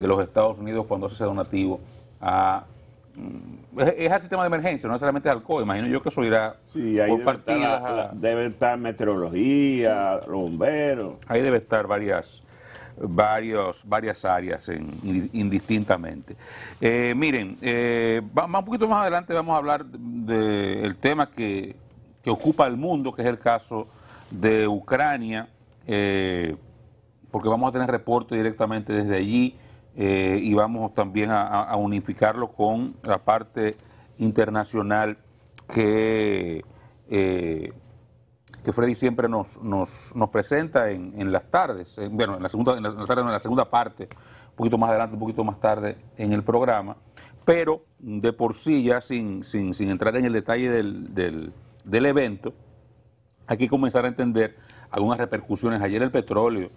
de los Estados Unidos cuando hace donativo a... Mm, es, al sistema de emergencia, no necesariamente al imagino yo que eso irá por Estar meteorología, bomberos. Ahí debe estar varias varias áreas indistintamente. Eh, miren, eh, va, un poquito más adelante vamos a hablar del tema que, ocupa el mundo, que es el caso de Ucrania, eh, porque vamos a tener reporte directamente desde allí. Eh, y vamos también a, unificarlo con la parte internacional que, eh, que Freddy siempre nos, nos, nos presenta en, en, las tardes, bueno, en la, segunda, segunda parte, un poquito más adelante, un poquito más tarde en el programa, pero de por sí, ya sin, sin, sin entrar en el detalle del, del, del evento, aquí comenzar a entender algunas repercusiones. Ayer el petróleo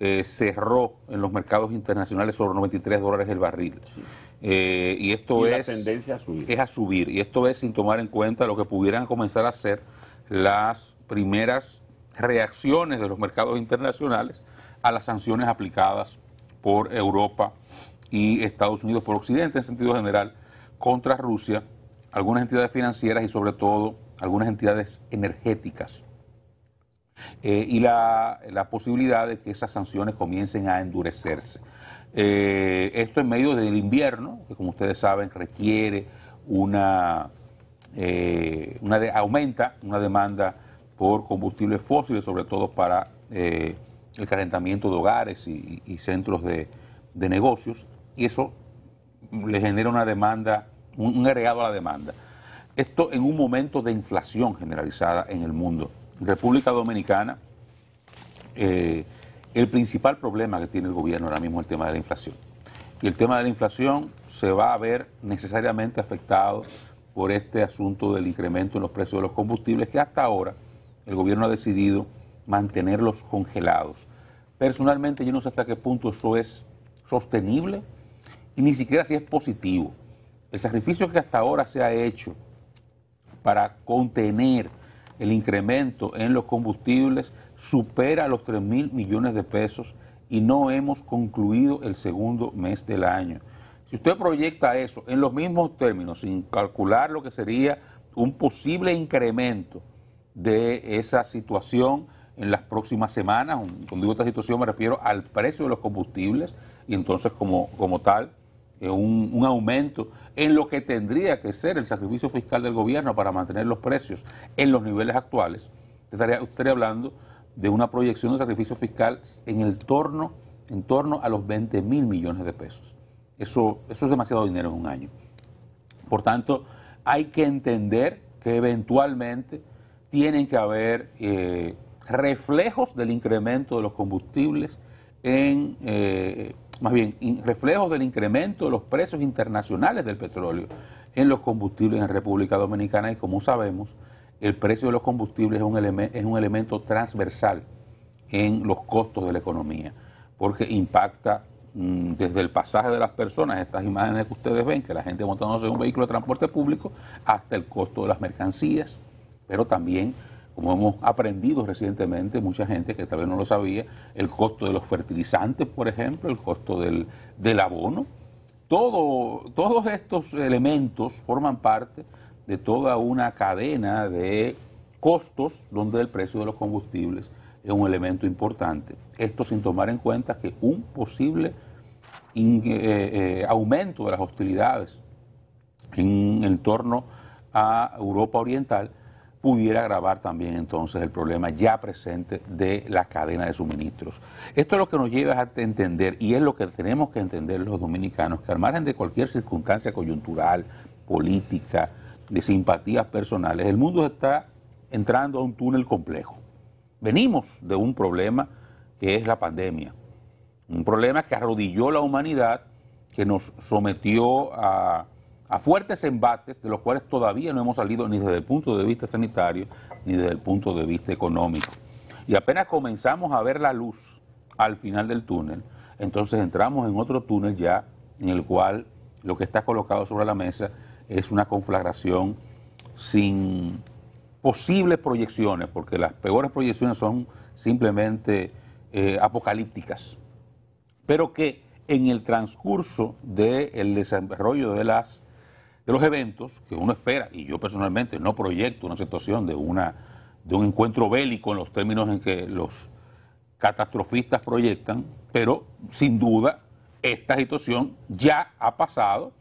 eh, cerró en los mercados internacionales sobre 93 dólares el barril. Eh, y esto es. a subir. Es a subir. Y esto es sin tomar en cuenta lo que pudieran comenzar a hacer las primeras reacciones de los mercados internacionales a las sanciones aplicadas por Europa y Estados Unidos, por Occidente en sentido general, contra Rusia, algunas entidades financieras y sobre todo algunas entidades energéticas. Eh, y la, posibilidad de que esas sanciones comiencen a endurecerse. Eh, esto en medio del invierno, que como ustedes saben requiere una, eh, aumenta una demanda por combustibles fósiles, sobre todo para el calentamiento de hogares y, centros de, negocios, y eso le genera una demanda, un agregado a la demanda. Esto en un momento de inflación generalizada en el mundo. República Dominicana, eh, el principal problema que tiene el gobierno ahora mismo es el tema de la inflación. Y el tema de la inflación se va a ver necesariamente afectado por este asunto del incremento en los precios de los combustibles que hasta ahora el gobierno ha decidido mantenerlos congelados. Personalmente yo no sé hasta qué punto eso es sostenible y ni siquiera si es positivo. El sacrificio que hasta ahora se ha hecho para contener el incremento en los combustibles supera los 3 mil millones de pesos y no hemos concluido el segundo mes del año. Si usted proyecta eso en los mismos términos, sin calcular lo que sería un posible incremento de esa situación en las próximas semanas, cuando digo esta situación me refiero al precio de los combustibles y entonces como, como tal eh, un, aumento en lo que tendría que ser el sacrificio fiscal del gobierno para mantener los precios en los niveles actuales, estaría, hablando de una proyección de sacrificio fiscal en el torno, en torno a los 20 mil millones de pesos. Eso, eso es demasiado dinero en un año. Por tanto, hay que entender que eventualmente tienen que haber eh, reflejos del incremento de los combustibles en, eh, más bien reflejos del incremento de los precios internacionales del petróleo en los combustibles en República Dominicana y como sabemos, el precio de los combustibles es un, es un elemento transversal en los costos de la economía, porque impacta mm, desde el pasaje de las personas, estas imágenes que ustedes ven, que la gente montándose en un vehículo de transporte público, hasta el costo de las mercancías, pero también como hemos aprendido recientemente, mucha gente que tal vez no lo sabía, el costo de los fertilizantes, por ejemplo, el costo del, abono. todos estos elementos forman parte de toda una cadena de costos donde el precio de los combustibles es un elemento importante. Esto sin tomar en cuenta que un posible eh, eh, aumento de las hostilidades en, en torno a Europa Oriental pudiera agravar también entonces el problema ya presente de la cadena de suministros. Esto es lo que nos lleva a entender y es lo que tenemos que entender los dominicanos, que al margen de cualquier circunstancia coyuntural, política, de simpatías personales, el mundo está entrando a un túnel complejo. Venimos de un problema que es la pandemia, un problema que arrodilló la humanidad, que nos sometió a a fuertes embates de los cuales todavía no hemos salido ni desde el punto de vista sanitario ni desde el punto de vista económico. Y apenas comenzamos a ver la luz al final del túnel, entonces entramos en otro túnel ya en el cual lo que está colocado sobre la mesa es una conflagración sin posibles proyecciones, porque las peores proyecciones son simplemente eh, apocalípticas, pero que en el transcurso del desarrollo de las de los eventos que uno espera, y yo personalmente no proyecto una situación de, una, de un encuentro bélico en los términos en que los catastrofistas proyectan, pero sin duda esta situación ya ha pasado.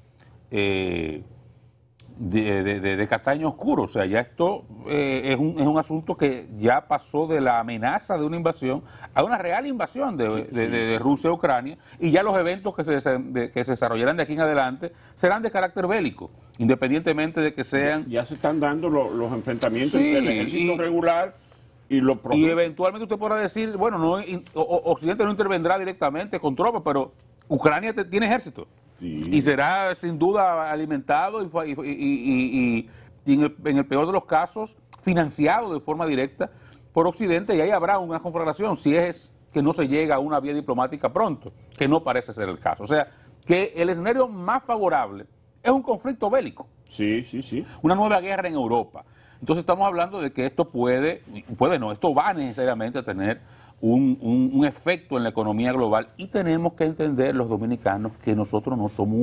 Eh, de, de, castaño oscuro. O sea, ya esto eh, es, un, es, un, asunto que ya pasó de la amenaza de una invasión a una real invasión de, Rusia a Ucrania y ya los eventos que se, que se desarrollarán de aquí en adelante serán de carácter bélico, independientemente de que sean... Ya, se están dando los enfrentamientos entre el ejército regular y, lo y eventualmente usted podrá decir, bueno, no, Occidente no intervendrá directamente con tropas, pero Ucrania tiene ejército. Y será sin duda alimentado y, en, el, peor de los casos financiado de forma directa por Occidente y ahí habrá una confrontación si es que no se llega a una vía diplomática pronto, que no parece ser el caso. O sea, que el escenario más favorable es un conflicto bélico. Sí, sí, sí. Una nueva guerra en Europa. Entonces estamos hablando de que esto puede, puede no, esto va necesariamente a tener un, efecto en la economía global y tenemos que entender los dominicanos que nosotros no somos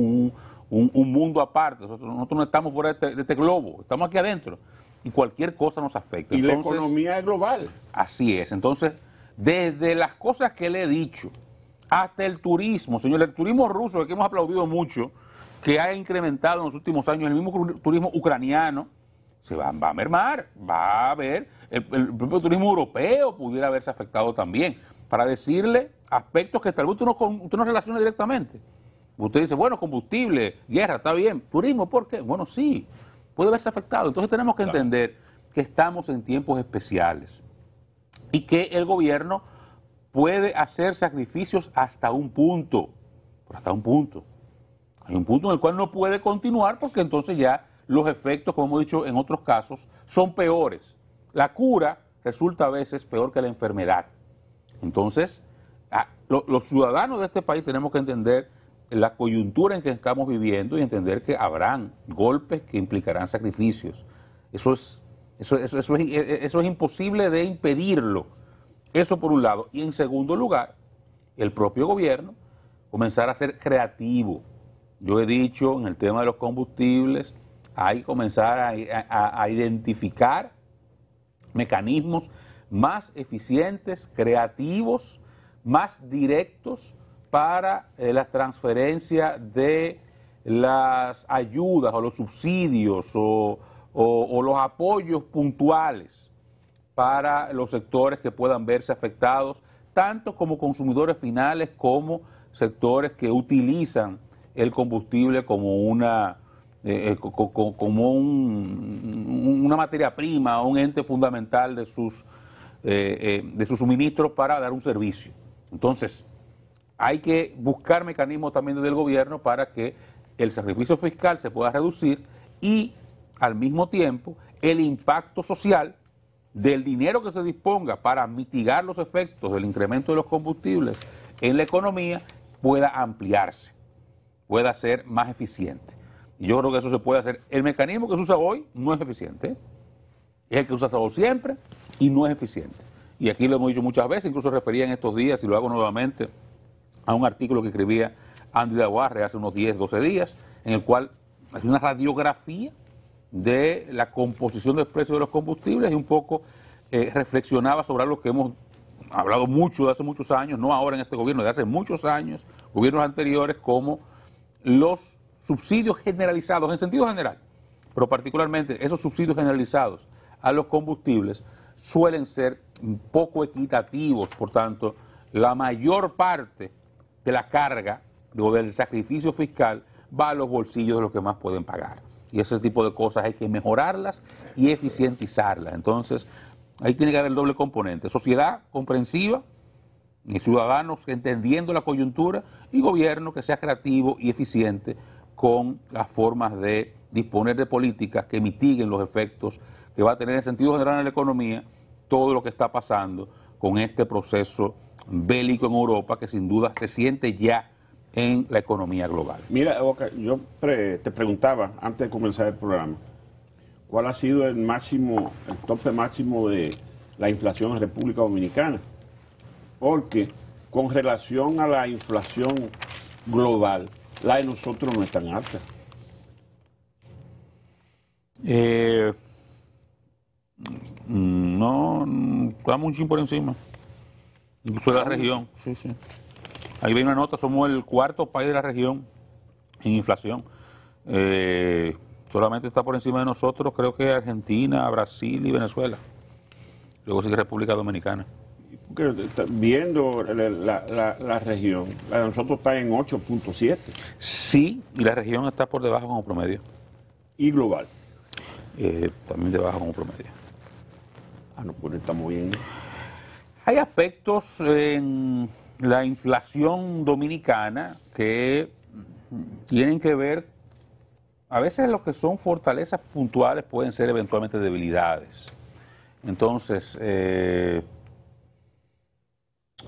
un, mundo aparte, nosotros, nosotros, no estamos fuera este, de este, globo, estamos aquí adentro y cualquier cosa nos afecta. Y la economía es global. Así es. Entonces, desde las cosas que le he dicho hasta el turismo, señor, el turismo ruso que hemos aplaudido mucho, que ha incrementado en los últimos años, el mismo turismo ucraniano, se va, a mermar, va a haber, el, propio turismo europeo pudiera haberse afectado también, para decirle aspectos que tal vez tú no, tú directamente. Usted dice, bueno, combustible, guerra, está bien, turismo, ¿por qué? Bueno, sí, puede haberse afectado. Entonces tenemos que entender que estamos en tiempos especiales y que el gobierno puede hacer sacrificios hasta un punto, hasta un punto. Hay un punto en el cual no puede continuar porque entonces ya los efectos, como hemos dicho en otros casos, son peores. La cura resulta a veces peor que la enfermedad. Entonces, los ciudadanos de este país tenemos que entender la coyuntura en que estamos viviendo y entender que habrán golpes que implicarán sacrificios. Eso es, es, e, eso es imposible de impedirlo. Eso por un lado. Y en segundo lugar, el propio gobierno comenzar a ser creativo. Yo he dicho en el tema de los combustibles, hay que comenzar a, identificar mecanismos más eficientes, creativos, más directos para eh, la transferencia de las ayudas o los subsidios o, los apoyos puntuales para los sectores que puedan verse afectados, tanto como consumidores finales como sectores que utilizan el combustible como una eh, eh, como una materia prima, un ente fundamental de sus, eh, de sus suministros para dar un servicio. Entonces, hay que buscar mecanismos también desde el gobierno para que el sacrificio fiscal se pueda reducir y al mismo tiempo el impacto social del dinero que se disponga para mitigar los efectos del incremento de los combustibles en la economía pueda ampliarse, pueda ser más eficiente. Y yo creo que eso se puede hacer. El mecanismo que se usa hoy no es eficiente. Es el que usa todo siempre y no es eficiente. Y aquí lo hemos dicho muchas veces, incluso refería en estos días, y lo hago nuevamente, a un artículo que escribía Andy Daguarre hace unos 10, 12 días, en el cual hace una radiografía de la composición del precio de los combustibles y un poco eh, reflexionaba sobre algo que hemos hablado mucho de hace muchos años, no ahora en este gobierno, de hace muchos años, gobiernos anteriores, como los subsidios generalizados en sentido general, pero particularmente esos subsidios generalizados a los combustibles suelen ser poco equitativos, por tanto, la mayor parte de la carga o del sacrificio fiscal va a los bolsillos de los que más pueden pagar. Y ese tipo de cosas hay que mejorarlas y eficientizarlas. Entonces, ahí tiene que haber el doble componente. Sociedad comprensiva, y ciudadanos entendiendo la coyuntura, y gobierno que sea creativo y eficiente con las formas de disponer de políticas que mitiguen los efectos que va a tener en sentido general en la economía todo lo que está pasando con este proceso bélico en Europa que sin duda se siente ya en la economía global. Mira, yo te preguntaba antes de comenzar el programa, ¿cuál ha sido el máximo, el tope máximo de la inflación en República Dominicana? Porque con relación a la inflación global, la de nosotros no es tan alta. Eh, no, estamos un ching por encima. Incluso de la ah, región. Sí, sí. Ahí viene una nota, somos el cuarto país de la región en inflación. Eh, solamente está por encima de nosotros, creo que Argentina, Brasil y Venezuela. Luego sigue República Dominicana viendo la, región, nosotros está en 8.7. Sí, y la región está por debajo como promedio. ¿Y global? Eh, también debajo como promedio. Ah, no, pues estamos bien. Hay aspectos en la inflación dominicana que tienen que ver, a veces lo que son fortalezas puntuales pueden ser eventualmente debilidades. Entonces, eh,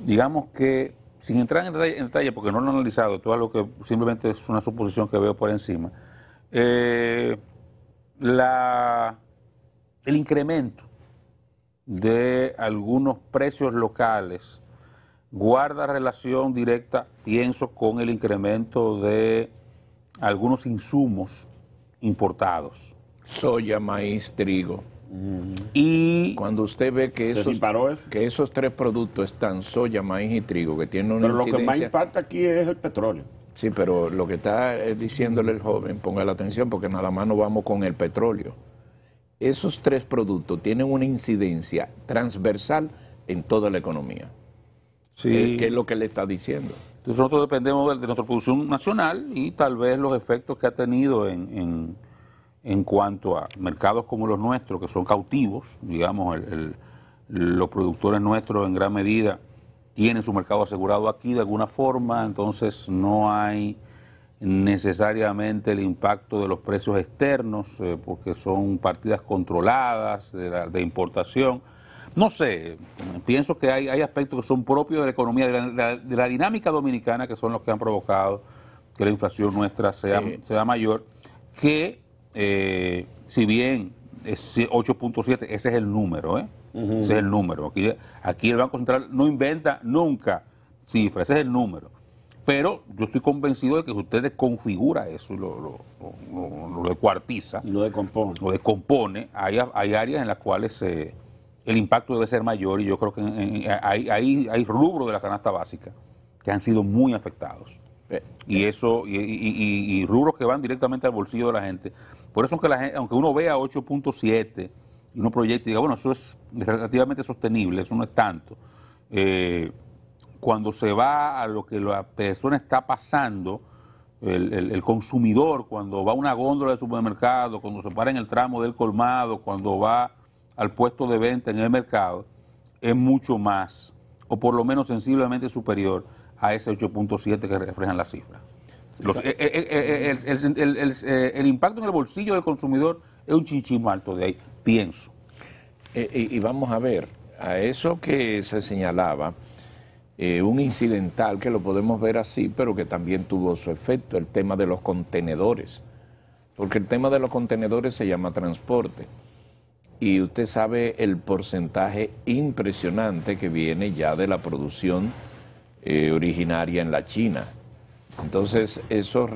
digamos que, sin entrar en detalle, porque no lo he analizado, todo lo que simplemente es una suposición que veo por encima, eh, el incremento de algunos precios locales guarda relación directa, pienso, con el incremento de algunos insumos importados. Soya, maíz, trigo. Y cuando usted ve que esos, ¿eh? que esos tres productos están soya, maíz y trigo, que tienen una Pero lo que más impacta aquí es el petróleo. Sí, pero lo que está eh, diciéndole el joven, ponga la atención porque nada más no vamos con el petróleo. Esos tres productos tienen una incidencia transversal en toda la economía. Sí. Eh, ¿Qué es lo que le está diciendo? nosotros dependemos de, nuestra producción nacional y tal vez los efectos que ha tenido en en cuanto a mercados como los nuestros, que son cautivos, digamos, los productores nuestros en gran medida tienen su mercado asegurado aquí de alguna forma, entonces no hay necesariamente el impacto de los precios externos, eh, porque son partidas controladas de, importación. No sé, pienso que hay, hay aspectos que son propios de la economía, de la, dinámica dominicana, que son los que han provocado que la inflación nuestra sea, eh, sea mayor, que eh, si bien 8.7, ese es el número, ¿eh? Ese es el número. Aquí, aquí el Banco Central no inventa nunca cifras, ese es el número. Pero yo estoy convencido de que si usted desconfigura eso y lo, lo, lo, lo, descuartiza, y lo descompone, hay, áreas en las cuales eh, el impacto debe ser mayor y yo creo que hay, hay, hay rubros de la canasta básica que han sido muy afectados. Eh, y eso, y, rubros que van directamente al bolsillo de la gente. Por eso, aunque, la aunque uno vea 8.7 y uno proyecta y diga, bueno, eso es relativamente sostenible, eso no es tanto. Eh, cuando se va a lo que la persona está pasando, el, el, consumidor, cuando va a una góndola de supermercado, cuando se para en el tramo del colmado, cuando va al puesto de venta en el mercado, es mucho más, o por lo menos sensiblemente superior a ese 8.7 que reflejan las cifras. el, impacto en el bolsillo del consumidor es un chinchismo alto de ahí, pienso. Eh, y, vamos a ver, a eso que se señalaba, eh, un incidental que lo podemos ver así, pero que también tuvo su efecto, el tema de los contenedores. Porque el tema de los contenedores se llama transporte. Y usted sabe el porcentaje impresionante que viene ya de la producción eh, originaria en la China. Entonces, eso,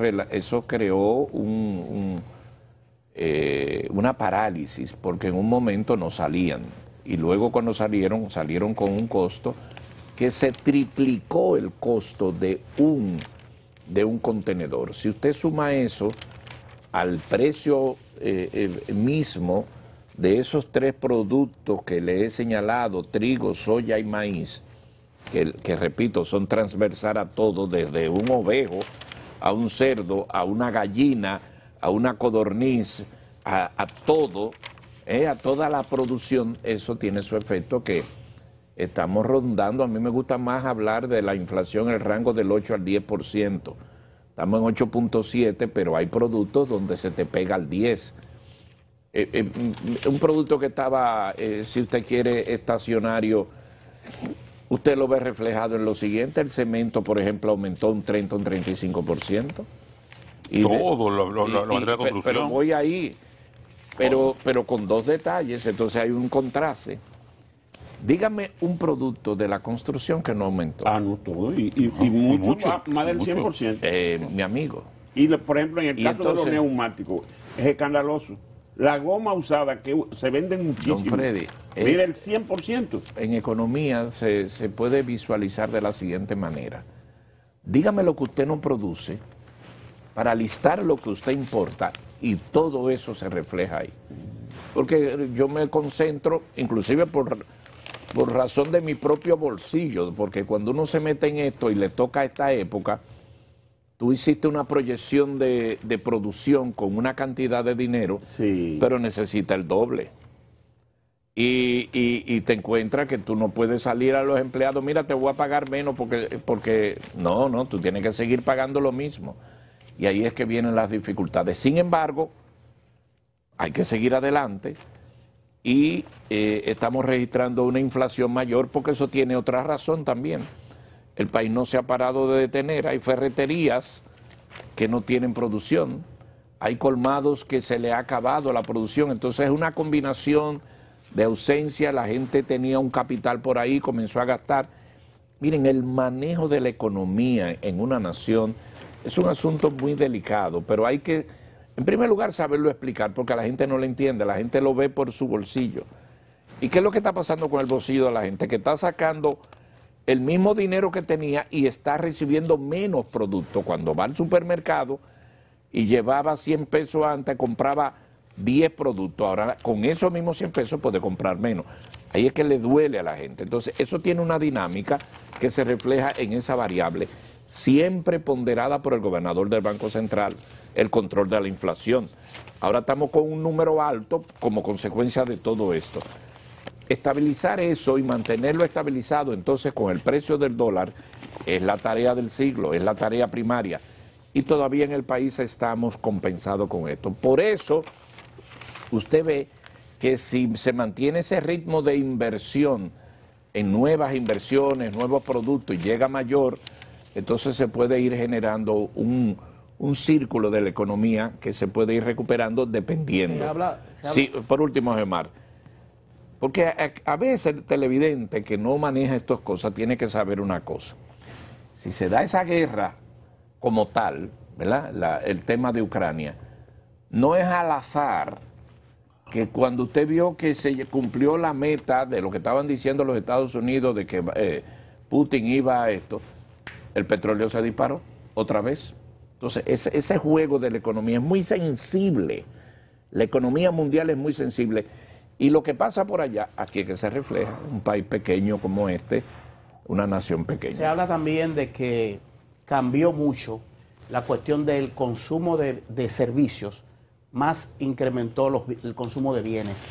creó un, eh, una parálisis, porque en un momento no salían. Y luego cuando salieron, salieron con un costo que se triplicó el costo de un, de un contenedor. Si usted suma eso al precio eh, mismo de esos tres productos que le he señalado, trigo, soya y maíz, que, repito, son transversal a todo, desde un ovejo a un cerdo, a una gallina, a una codorniz, a, todo, ¿eh? a toda la producción, eso tiene su efecto que estamos rondando, a mí me gusta más hablar de la inflación en el rango del 8 al 10%. Estamos en 8.7, pero hay productos donde se te pega al 10. Eh, eh, un producto que estaba, si usted quiere, estacionario Usted lo ve reflejado en lo siguiente, el cemento, por ejemplo, aumentó un 30, un 35%. Y Todo, lo, lo, y, Pero voy ahí, pero, pero con dos detalles, entonces hay un contraste. Dígame un producto de la construcción que no aumentó. Ah, no, todo. Y, mucho, más, del 100%. Eh, mi amigo. Y, por ejemplo, en el caso de los neumáticos, es escandaloso la goma usada que se vende muchísimo. Don Freddy, eh, mira el 100%. En economía se, puede visualizar de la siguiente manera. Dígame lo que usted no produce para listar lo que usted importa y todo eso se refleja ahí. Porque yo me concentro, inclusive por, por razón de mi propio bolsillo, porque cuando uno se mete en esto y le toca esta época, tú hiciste una proyección de, producción con una cantidad de dinero, pero necesita el doble. Y, y, te encuentras que tú no puedes salir a los empleados, mira, te voy a pagar menos porque, porque no, no, tú tienes que seguir pagando lo mismo. Y ahí es que vienen las dificultades. Sin embargo, hay que seguir adelante y eh, estamos registrando una inflación mayor porque eso tiene otra razón también. El país no se ha parado de detener. Hay ferreterías que no tienen producción. Hay colmados que se le ha acabado la producción. Entonces es una combinación de ausencia. La gente tenía un capital por ahí, comenzó a gastar. Miren, el manejo de la economía en una nación es un asunto muy delicado, pero hay que, en primer lugar, saberlo explicar, porque la gente no lo entiende, la gente lo ve por su bolsillo. ¿Y qué es lo que está pasando con el bolsillo de la gente? Que está sacando el mismo dinero que tenía y está recibiendo menos producto. Cuando va al supermercado y llevaba 100 pesos antes, compraba 10 productos. Ahora con esos mismos 100 pesos puede comprar menos. Ahí es que le duele a la gente. Entonces eso tiene una dinámica que se refleja en esa variable, siempre ponderada por el gobernador del Banco Central, el control de la inflación. Ahora estamos con un número alto como consecuencia de todo esto estabilizar eso y mantenerlo estabilizado entonces con el precio del dólar es la tarea del siglo, es la tarea primaria. Y todavía en el país estamos compensados con esto. Por eso, usted ve que si se mantiene ese ritmo de inversión en nuevas inversiones, nuevos productos y llega mayor, entonces se puede ir generando un, círculo de la economía que se puede ir recuperando dependiendo. Sí, por último, Gemar porque a, veces el televidente que no maneja estas cosas tiene que saber una cosa. Si se da esa guerra como tal, ¿verdad? el tema de Ucrania, no es al azar que cuando usted vio que se cumplió la meta de lo que estaban diciendo los Estados Unidos de que eh, Putin iba a esto, el petróleo se disparó otra vez. Entonces, ese juego de la economía es muy sensible. La economía mundial es muy sensible. Y lo que pasa por allá, aquí que se refleja, un país pequeño como este, una nación pequeña. Se habla también de que cambió mucho la cuestión del consumo de, servicios, más incrementó el consumo de bienes.